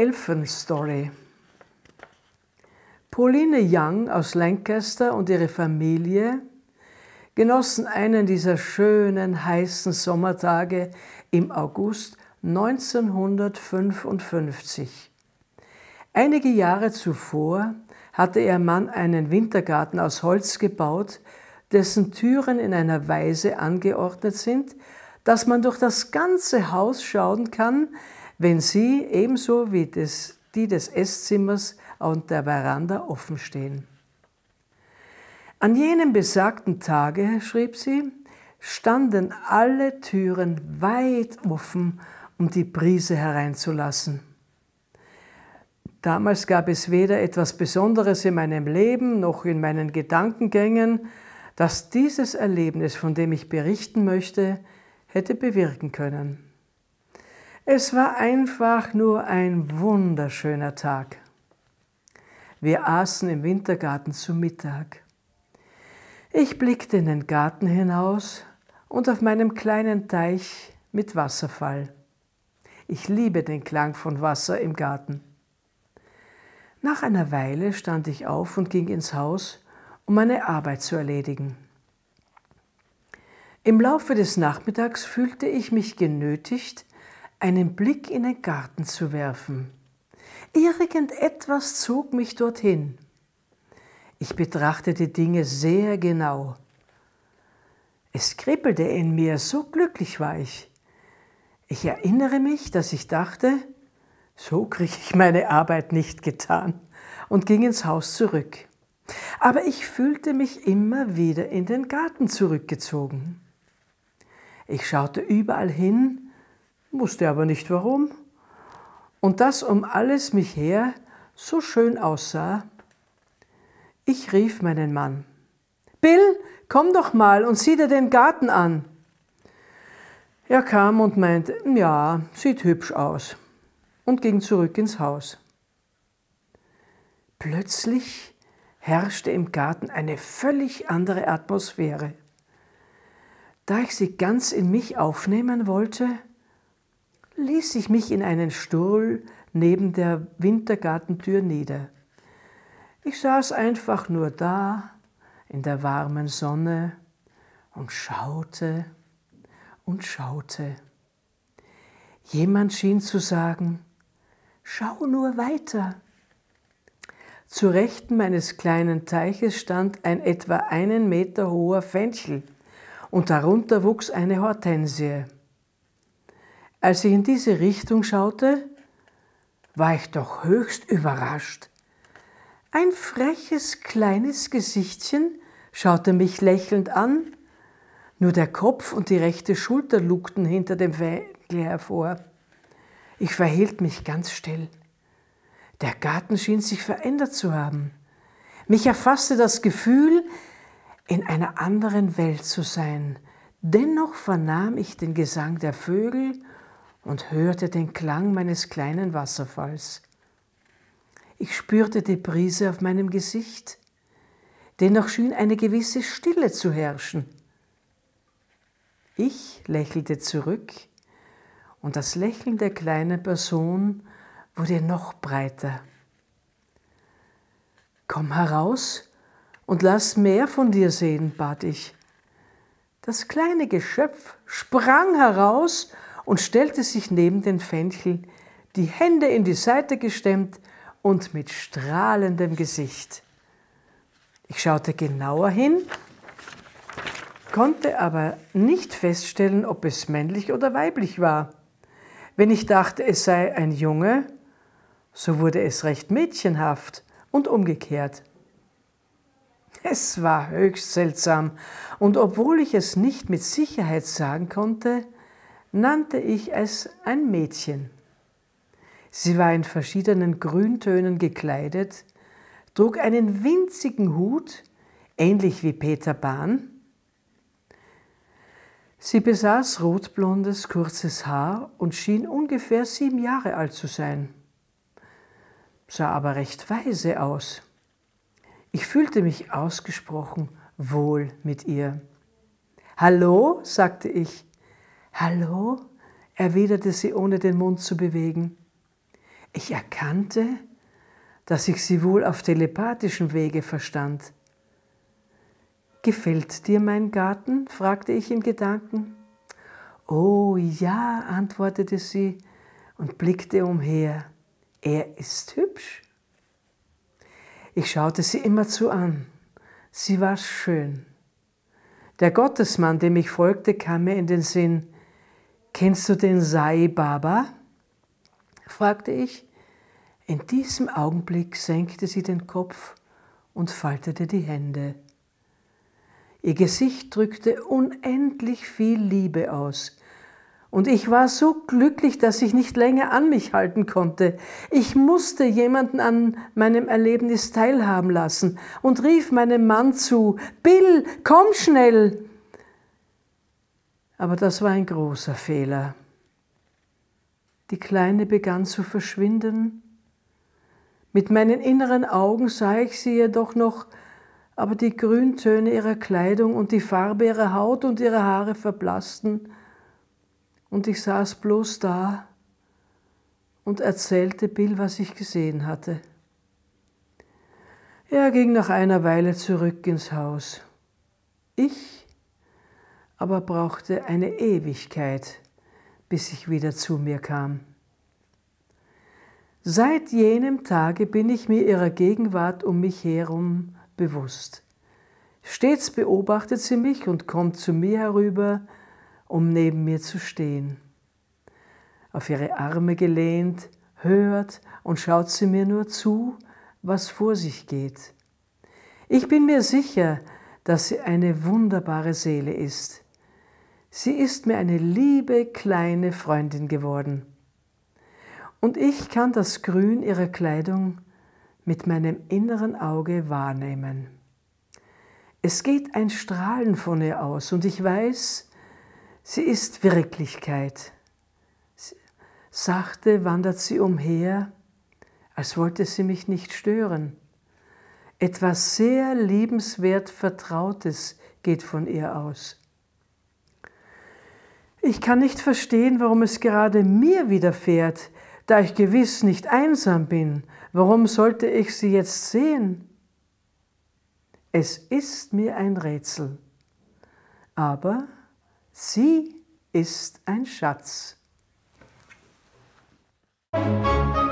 Elfenstory. Pauline Young aus Lancaster und ihre Familie genossen einen dieser schönen, heißen Sommertage im August 1955. Einige Jahre zuvor hatte ihr Mann einen Wintergarten aus Holz gebaut, dessen Türen in einer Weise angeordnet sind, dass man durch das ganze Haus schauen kann, wenn sie ebenso wie das, die des Esszimmers und der Veranda offen stehen. An jenem besagten Tage, schrieb sie, standen alle Türen weit offen, um die Brise hereinzulassen. Damals gab es weder etwas Besonderes in meinem Leben noch in meinen Gedankengängen, dass dieses Erlebnis, von dem ich berichten möchte, hätte bewirken können. Es war einfach nur ein wunderschöner Tag. Wir aßen im Wintergarten zu Mittag. Ich blickte in den Garten hinaus und auf meinem kleinen Teich mit Wasserfall. Ich liebe den Klang von Wasser im Garten. Nach einer Weile stand ich auf und ging ins Haus, um meine Arbeit zu erledigen. Im Laufe des Nachmittags fühlte ich mich genötigt, einen Blick in den Garten zu werfen. Irgendetwas zog mich dorthin. Ich betrachtete Dinge sehr genau. Es kribbelte in mir, so glücklich war ich. Ich erinnere mich, dass ich dachte, so kriege ich meine Arbeit nicht getan und ging ins Haus zurück. Aber ich fühlte mich immer wieder in den Garten zurückgezogen. Ich schaute überall hin, wusste aber nicht warum. Und das um alles mich her so schön aussah. Ich rief meinen Mann. Bill, komm doch mal und sieh dir den Garten an. Er kam und meinte, ja, sieht hübsch aus und ging zurück ins Haus. Plötzlich herrschte im Garten eine völlig andere Atmosphäre. Da ich sie ganz in mich aufnehmen wollte, ließ ich mich in einen Stuhl neben der Wintergartentür nieder. Ich saß einfach nur da in der warmen Sonne und schaute und schaute. Jemand schien zu sagen, schau nur weiter. Zu Rechten meines kleinen Teiches stand ein etwa einen Meter hoher Fenchel und darunter wuchs eine Hortensie. Als ich in diese Richtung schaute, war ich doch höchst überrascht. Ein freches kleines Gesichtchen schaute mich lächelnd an, nur der Kopf und die rechte Schulter lugten hinter dem Fähnchen hervor. Ich verhielt mich ganz still. Der Garten schien sich verändert zu haben. Mich erfasste das Gefühl, in einer anderen Welt zu sein. Dennoch vernahm ich den Gesang der Vögel und hörte den Klang meines kleinen Wasserfalls. Ich spürte die Brise auf meinem Gesicht. Dennoch schien eine gewisse Stille zu herrschen. Ich lächelte zurück und das Lächeln der kleinen Person wurde noch breiter. Komm heraus und lass mehr von dir sehen, bat ich. Das kleine Geschöpf sprang heraus und stellte sich neben den Fenchel, die Hände in die Seite gestemmt und mit strahlendem Gesicht. Ich schaute genauer hin, konnte aber nicht feststellen, ob es männlich oder weiblich war. Wenn ich dachte, es sei ein Junge, so wurde es recht mädchenhaft und umgekehrt. Es war höchst seltsam, und obwohl ich es nicht mit Sicherheit sagen konnte, nannte ich es ein Mädchen. Sie war in verschiedenen Grüntönen gekleidet, trug einen winzigen Hut, ähnlich wie Peter Bahn. Sie besaß rotblondes, kurzes Haar und schien ungefähr sieben Jahre alt zu sein, sah aber recht weise aus. Ich fühlte mich ausgesprochen wohl mit ihr. Hallo, sagte ich, Hallo? erwiderte sie, ohne den Mund zu bewegen. Ich erkannte, dass ich sie wohl auf telepathischem Wege verstand. Gefällt dir mein Garten? fragte ich in Gedanken. Oh ja, antwortete sie und blickte umher. Er ist hübsch. Ich schaute sie immerzu an. Sie war schön. Der Gottesmann, dem ich folgte, kam mir in den Sinn. Kennst du den Sai Baba? fragte ich. In diesem Augenblick senkte sie den Kopf und faltete die Hände. Ihr Gesicht drückte unendlich viel Liebe aus. Und ich war so glücklich, dass ich nicht länger an mich halten konnte. Ich musste jemanden an meinem Erlebnis teilhaben lassen und rief meinem Mann zu, Bill, komm schnell! Aber das war ein großer Fehler. Die Kleine begann zu verschwinden. Mit meinen inneren Augen sah ich sie jedoch noch, aber die Grüntöne ihrer Kleidung und die Farbe ihrer Haut und ihrer Haare verblassten, und ich saß bloß da und erzählte Bill, was ich gesehen hatte. Er ging nach einer Weile zurück ins Haus. Ich aber brauchte eine Ewigkeit, bis ich wieder zu mir kam. Seit jenem Tage bin ich mir ihrer Gegenwart um mich herum bewusst. Stets beobachtet sie mich und kommt zu mir herüber, um neben mir zu stehen. Auf ihre Arme gelehnt, hört und schaut sie mir nur zu, was vor sich geht. Ich bin mir sicher, dass sie eine wunderbare Seele ist Sie ist mir eine liebe kleine Freundin geworden. Und ich kann das Grün ihrer Kleidung mit meinem inneren Auge wahrnehmen. Es geht ein Strahlen von ihr aus und ich weiß, sie ist Wirklichkeit. Sachte wandert sie umher, als wollte sie mich nicht stören. Etwas sehr liebenswert Vertrautes geht von ihr aus. Ich kann nicht verstehen, warum es gerade mir widerfährt, da ich gewiss nicht einsam bin. Warum sollte ich sie jetzt sehen? Es ist mir ein Rätsel, aber sie ist ein Schatz. Musik